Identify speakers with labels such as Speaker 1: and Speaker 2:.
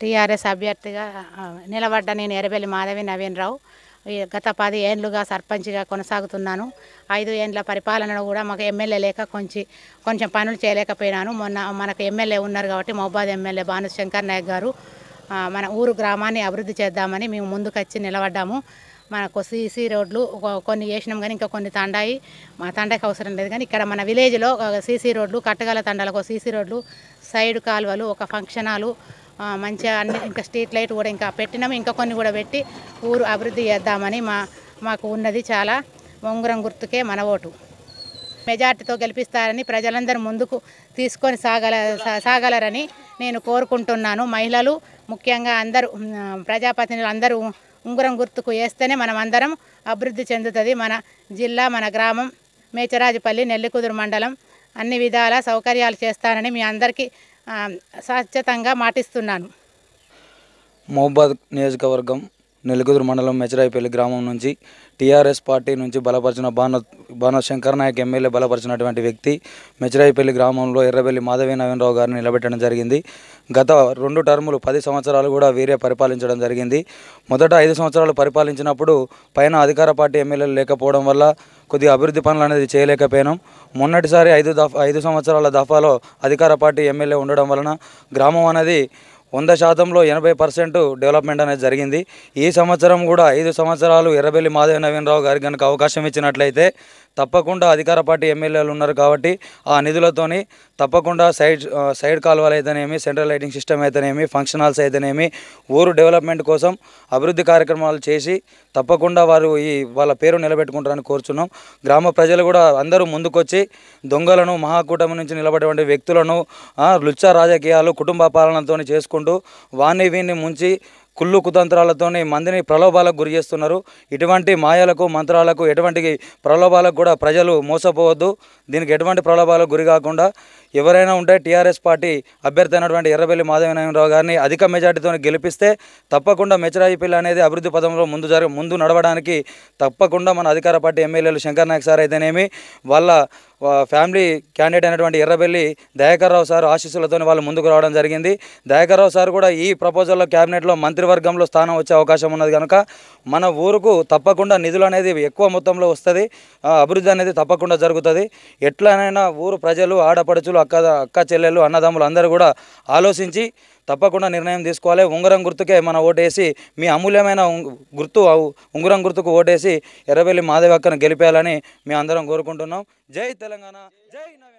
Speaker 1: TRS అభ్యర్థిగా నిలబడ్డ నేను ఎర్రబెల్లి మాధవి నవీన్ రావు గత పది ఏండ్లుగా సర్పంచ్గా కొనసాగుతున్నాను ఐదు ఏండ్ల పరిపాలనలో కూడా మాకు ఎమ్మెల్యే లేక కొంచెం కొంచెం పనులు చేయలేకపోయినాను మొన్న మనకు ఎమ్మెల్యే ఉన్నారు కాబట్టి మహబాద్ ఎమ్మెల్యే భాను శంకర్ నాయక్ గారు మన ఊరు గ్రామాన్ని అభివృద్ధి చేద్దామని మేము ముందుకొచ్చి నిలబడ్డాము మనకు సీసీ రోడ్లు కొన్ని వేసినాం కానీ ఇంకా కొన్ని తండాయి మా తండాకి అవసరం లేదు కానీ ఇక్కడ మన విలేజ్లో సీసీ రోడ్లు కట్టగల తండాలకు సీసీ రోడ్లు సైడ్ కాలువలు ఒక ఫంక్షన్ హాలు మంచిగా అన్ని ఇంకా స్ట్రీట్ లైట్ కూడా ఇంకా పెట్టినాము ఇంకా కొన్ని కూడా పెట్టి ఊరు అభివృద్ధి చేద్దామని మా మాకు ఉన్నది చాలా ఉంగరం గుర్తుకే మన ఓటు మెజార్టీతో గెలిపిస్తారని ప్రజలందరూ ముందుకు తీసుకొని సాగల సాగలరని నేను కోరుకుంటున్నాను మహిళలు ముఖ్యంగా అందరూ ప్రజాప్రతినిధులు అందరూ ఉంగరం గుర్తుకు వేస్తేనే మనం అందరం అభివృద్ధి చెందుతుంది మన జిల్లా మన గ్రామం మేచరాజుపల్లి నెల్లికుదురు మండలం అన్ని విధాల సౌకర్యాలు చేస్తానని మీ అందరికీ సత్యతంగా మాటిస్తున్నాను
Speaker 2: మహబాద్ నియోజకవర్గం నెలుగుదురు మండలం మెచరాయిపల్లి గ్రామం నుంచి టీఆర్ఎస్ పార్టీ నుంచి బలపరిచిన బాణ బాణ శంకర్ నాయక్ ఎమ్మెల్యే బలపరిచినటువంటి వ్యక్తి మెచరాయిపల్లి గ్రామంలో ఎర్రబెల్లి మాధవీ నవీనరావు గారిని నిలబెట్టడం జరిగింది గత రెండు టర్ములు పది సంవత్సరాలు కూడా వీరే పరిపాలించడం జరిగింది మొదట ఐదు సంవత్సరాలు పరిపాలించినప్పుడు పైన అధికార పార్టీ ఎమ్మెల్యేలు లేకపోవడం వల్ల కొద్దిగా అభివృద్ధి పనులు అనేది చేయలేకపోయినాం మొన్నటిసారి ఐదు దఫా ఐదు సంవత్సరాల దఫాలో అధికార పార్టీ ఎమ్మెల్యే ఉండడం వలన గ్రామం అనేది వంద శాతంలో ఎనభై పర్సెంట్ డెవలప్మెంట్ అనేది జరిగింది ఈ సంవత్సరం కూడా ఐదు సంవత్సరాలు ఎర్రబెల్లి మాధవ నవీనరావు గారికి కనుక అవకాశం ఇచ్చినట్లయితే తప్పకుండా అధికార పార్టీ ఎమ్మెల్యేలు ఉన్నారు కాబట్టి ఆ నిధులతోని తప్పకుండా సైడ్ సైడ్ కాలువలు అయితేనేమి సెంట్రల్ లైటింగ్ సిస్టమ్ అయితేనేమి ఫంక్షన్ హాల్స్ అయితేనేమి ఊరు డెవలప్మెంట్ కోసం అభివృద్ధి కార్యక్రమాలు చేసి తప్పకుండా వారు ఈ వాళ్ళ పేరు నిలబెట్టుకుంటారని కోరుచున్నాం గ్రామ ప్రజలు కూడా అందరూ ముందుకొచ్చి దొంగలను మహాకూటమి నుంచి నిలబడేటువంటి వ్యక్తులను లుచ్చ రాజకీయాలు కుటుంబ పాలనతో చేసుకుంటూ వాణి వీణ్ణి ముంచి కుళ్ళు కుతంత్రాలతోనే మందిని ప్రలోభాలకు గురి చేస్తున్నారు ఇటువంటి మాయలకు మంత్రాలకు ఎటువంటి ప్రలోభాలకు కూడా ప్రజలు మోసపోవద్దు దీనికి ఎటువంటి ప్రలోభాలకు గురి కాకుండా ఎవరైనా ఉంటే టీఆర్ఎస్ పార్టీ అభ్యర్థి అయినటువంటి ఎర్రబెల్లి మాధవనారాయణరావు గారిని అధిక మెజార్టీతో గెలిపిస్తే తప్పకుండా మెచరాయిపల్లి అనేది అభివృద్ధి పదంలో ముందు జరిగి ముందు నడవడానికి తప్పకుండా మన అధికార పార్టీ ఎమ్మెల్యేలు శంకర్ నాయక్ సార్ అయితేనేమి వాళ్ళ ఫ్యామిలీ క్యాండిడేట్ అయినటువంటి ఎర్రబెల్లి దయాకర్రావు సార్ ఆశీస్సులతో వాళ్ళు ముందుకు రావడం జరిగింది దయాకర్రావు సార్ కూడా ఈ ప్రపోజల్లో క్యాబినెట్లో మంత్రివర్గంలో స్థానం వచ్చే అవకాశం ఉన్నది కనుక మన ఊరుకు తప్పకుండా నిధులు అనేది ఎక్కువ మొత్తంలో వస్తుంది అభివృద్ధి అనేది తప్పకుండా జరుగుతుంది ఎట్లనైనా ఊరు ప్రజలు ఆడపడుచులు అక్క అక్క చెల్లెలు అన్నదమ్ములు అందరూ కూడా ఆలోచించి తప్పకుండా నిర్ణయం తీసుకోవాలి ఉంగరం గుర్తుకే మన ఓటేసి మీ అమూల్యమైన గుర్తు ఉంగరం గుర్తుకు ఓటేసి ఎర్రబెల్లి మాధవక్కను గెలిపేయాలని మేము అందరం కోరుకుంటున్నాం జై తెలంగాణ జై